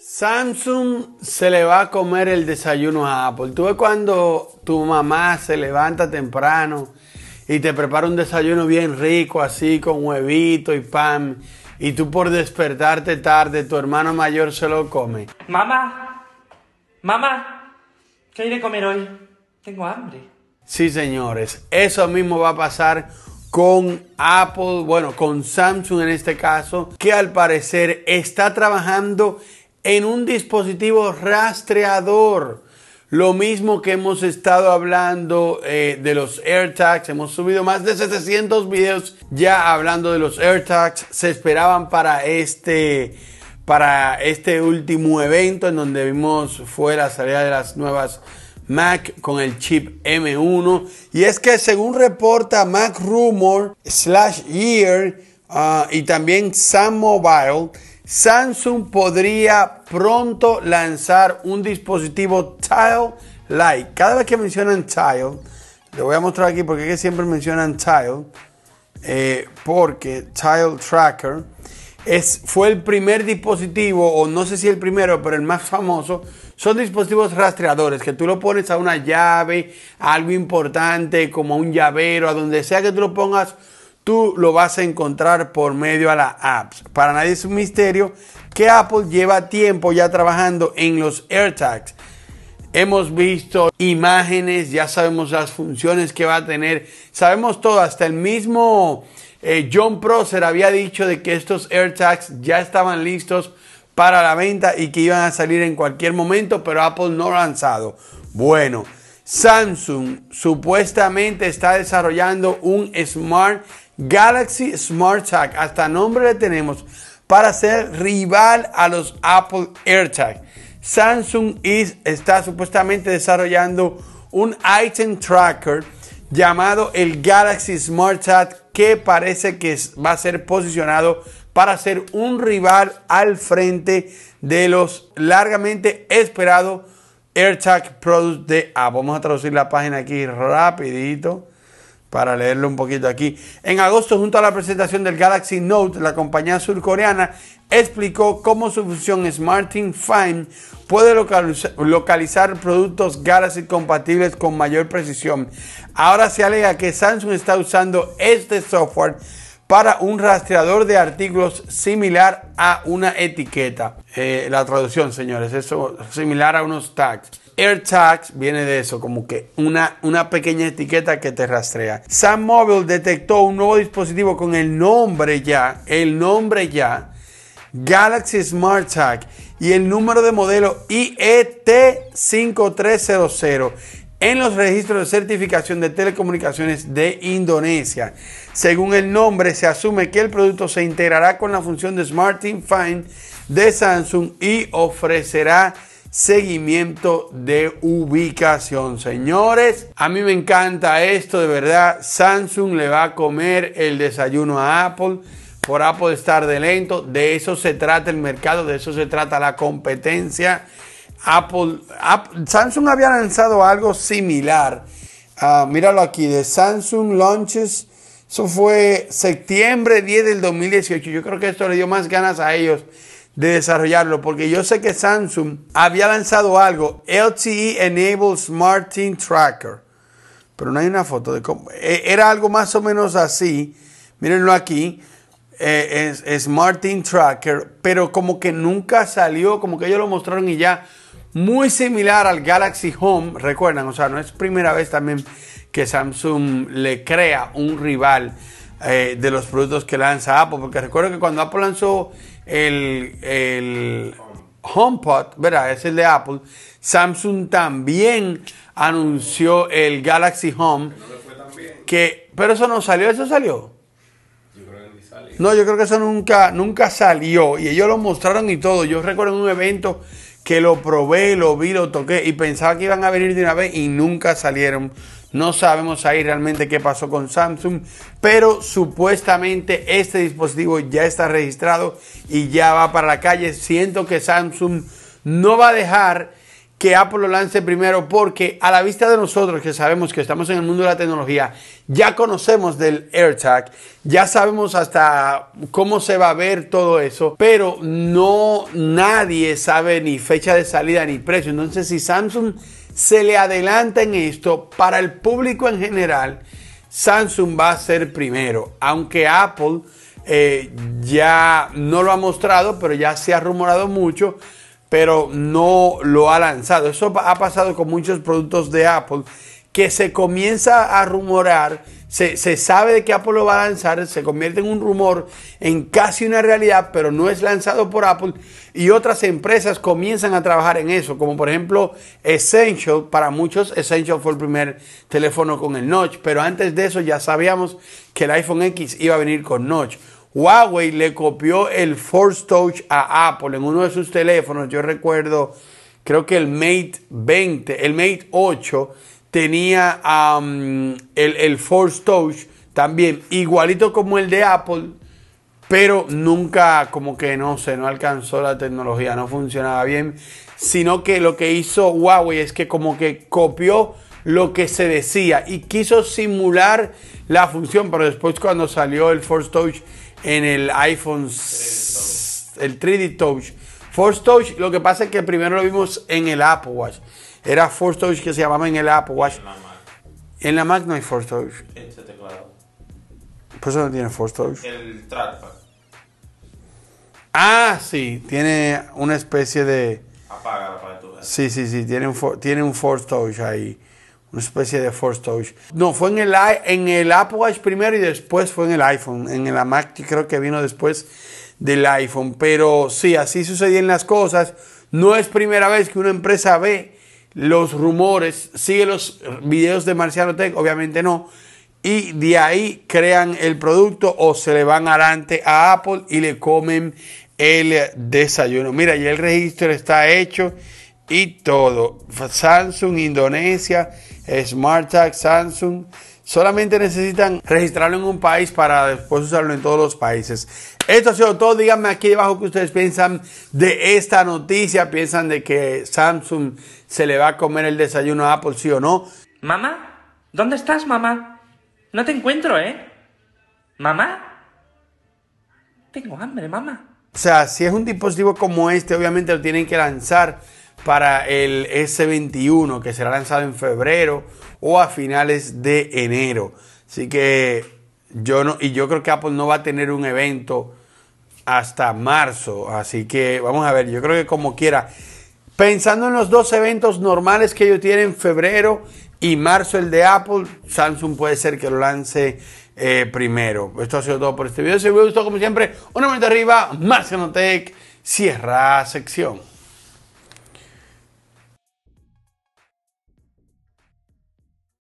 Samsung se le va a comer el desayuno a Apple. Tú ves cuando tu mamá se levanta temprano y te prepara un desayuno bien rico, así con huevito y pan, y tú por despertarte tarde, tu hermano mayor se lo come. Mamá, mamá, ¿qué hay de comer hoy? Tengo hambre. Sí, señores, eso mismo va a pasar con Apple, bueno, con Samsung en este caso, que al parecer está trabajando en un dispositivo rastreador. Lo mismo que hemos estado hablando eh, de los AirTags, hemos subido más de 700 videos ya hablando de los AirTags. Se esperaban para este, para este último evento en donde vimos fuera la salida de las nuevas Mac con el chip M1. Y es que según reporta Mac Rumor slash Year ah, y también Sam Mobile, Samsung podría pronto lanzar un dispositivo Tile like Cada vez que mencionan Tile, le voy a mostrar aquí porque siempre mencionan Tile, eh, porque Tile Tracker es, fue el primer dispositivo, o no sé si el primero, pero el más famoso, son dispositivos rastreadores que tú lo pones a una llave, a algo importante, como un llavero, a donde sea que tú lo pongas tú lo vas a encontrar por medio a la apps. Para nadie es un misterio que Apple lleva tiempo ya trabajando en los AirTags. Hemos visto imágenes, ya sabemos las funciones que va a tener, sabemos todo, hasta el mismo eh, John Prosser había dicho de que estos AirTags ya estaban listos para la venta y que iban a salir en cualquier momento, pero Apple no ha lanzado. Bueno, Samsung supuestamente está desarrollando un Smart Galaxy Smart Tag. Hasta nombre le tenemos para ser rival a los Apple AirTag. Samsung está supuestamente desarrollando un item tracker llamado el Galaxy Smart Tag que parece que va a ser posicionado para ser un rival al frente de los largamente esperados AirTag Products de Apple. Vamos a traducir la página aquí rapidito para leerlo un poquito aquí. En agosto, junto a la presentación del Galaxy Note, la compañía surcoreana explicó cómo su función Smarting Find puede localizar productos Galaxy compatibles con mayor precisión. Ahora se alega que Samsung está usando este software para un rastreador de artículos similar a una etiqueta. Eh, la traducción, señores, eso similar a unos tags. AirTags viene de eso, como que una, una pequeña etiqueta que te rastrea. Sam Mobile detectó un nuevo dispositivo con el nombre ya, el nombre ya, Galaxy Smart Tag y el número de modelo IET5300 en los registros de certificación de telecomunicaciones de Indonesia. Según el nombre, se asume que el producto se integrará con la función de Smart Team Find de Samsung y ofrecerá seguimiento de ubicación. Señores, a mí me encanta esto, de verdad. Samsung le va a comer el desayuno a Apple por Apple estar de lento. De eso se trata el mercado, de eso se trata la competencia. Apple, Samsung había lanzado algo similar. Ah, míralo aquí, de Samsung Launches. Eso fue septiembre 10 del 2018. Yo creo que esto le dio más ganas a ellos de desarrollarlo, porque yo sé que Samsung había lanzado algo, LTE Enable Smart Team Tracker, pero no hay una foto de cómo. E, era algo más o menos así, mírenlo aquí, eh, Smart Team Tracker, pero como que nunca salió, como que ellos lo mostraron y ya, muy similar al Galaxy Home, recuerdan, o sea, no es primera vez también que Samsung le crea un rival eh, de los productos que lanza Apple, porque recuerdo que cuando Apple lanzó el, el HomePod, ¿verdad? Es el de Apple, Samsung también anunció el Galaxy Home, que, pero eso no salió, eso salió. No, yo creo que eso nunca, nunca salió. Y ellos lo mostraron y todo. Yo recuerdo en un evento que lo probé, lo vi, lo toqué y pensaba que iban a venir de una vez y nunca salieron. No sabemos ahí realmente qué pasó con Samsung, pero supuestamente este dispositivo ya está registrado y ya va para la calle. Siento que Samsung no va a dejar que Apple lo lance primero porque a la vista de nosotros que sabemos que estamos en el mundo de la tecnología, ya conocemos del AirTag, ya sabemos hasta cómo se va a ver todo eso, pero no nadie sabe ni fecha de salida ni precio. Entonces si Samsung se le adelanta en esto, para el público en general, Samsung va a ser primero, aunque Apple eh, ya no lo ha mostrado, pero ya se ha rumorado mucho pero no lo ha lanzado. Eso ha pasado con muchos productos de Apple, que se comienza a rumorar, se, sabe de que Apple lo va a lanzar, se convierte en un rumor, en casi una realidad, pero no es lanzado por Apple. Y otras empresas comienzan a trabajar en eso, como por ejemplo Essential, para muchos Essential fue el primer teléfono con el notch, pero antes de eso ya sabíamos que el iPhone X iba a venir con notch. Huawei le copió el Force Touch a Apple en uno de sus teléfonos. Yo recuerdo, creo que el Mate 20, el Mate 8 tenía el, el Force Touch también, igualito como el de Apple, pero nunca como que no se no alcanzó la tecnología, no funcionaba bien, sino que lo que hizo Huawei es que como que copió lo que se decía y quiso simular la función, pero después cuando salió el Force Touch en el iPhone, el 3D Touch. Force Touch, lo que pasa es que primero lo vimos en el Apple Watch. Era Force Touch que se llamaba en el Apple Watch. En la Mac, no hay Force Touch. Este teclado. Por eso no tiene Force Touch. El trackpad. Ah, sí, tiene una especie de. Apaga la pantalla. Sí, sí, sí, tiene un, tiene un Force Touch ahí. Una especie de force touch. No, fue en el, en el Apple Watch primero y después fue en el iPhone. En el Mac creo que vino después del iPhone. Pero sí, así sucedían las cosas. No es primera vez que una empresa ve los rumores, sigue los videos de Marciano Tech, obviamente no. Y de ahí crean el producto o se le van adelante a Apple y le comen el desayuno. Mira, ya el registro está hecho y todo. Samsung, Indonesia, SmartTag, Samsung. Solamente necesitan registrarlo en un país para después usarlo en todos los países. Esto ha sido todo. Díganme aquí debajo qué ustedes piensan de esta noticia. ¿Piensan de que Samsung se le va a comer el desayuno a Apple, sí o no? Mamá, ¿dónde estás, mamá? No te encuentro, ¿eh? ¿Mamá? Tengo hambre, mamá. O sea, si es un dispositivo como este, obviamente lo tienen que lanzar para el S21 que será lanzado en febrero o a finales de enero. Así que yo no, y yo creo que Apple no va a tener un evento hasta marzo. Así que vamos a ver, yo creo que como quiera. Pensando en los dos eventos normales que ellos tienen, febrero y marzo, el de Apple, Samsung puede ser que lo lance eh, primero. Esto ha sido todo por este video. Si os gustó, como siempre, una manita arriba, más que cierra sección.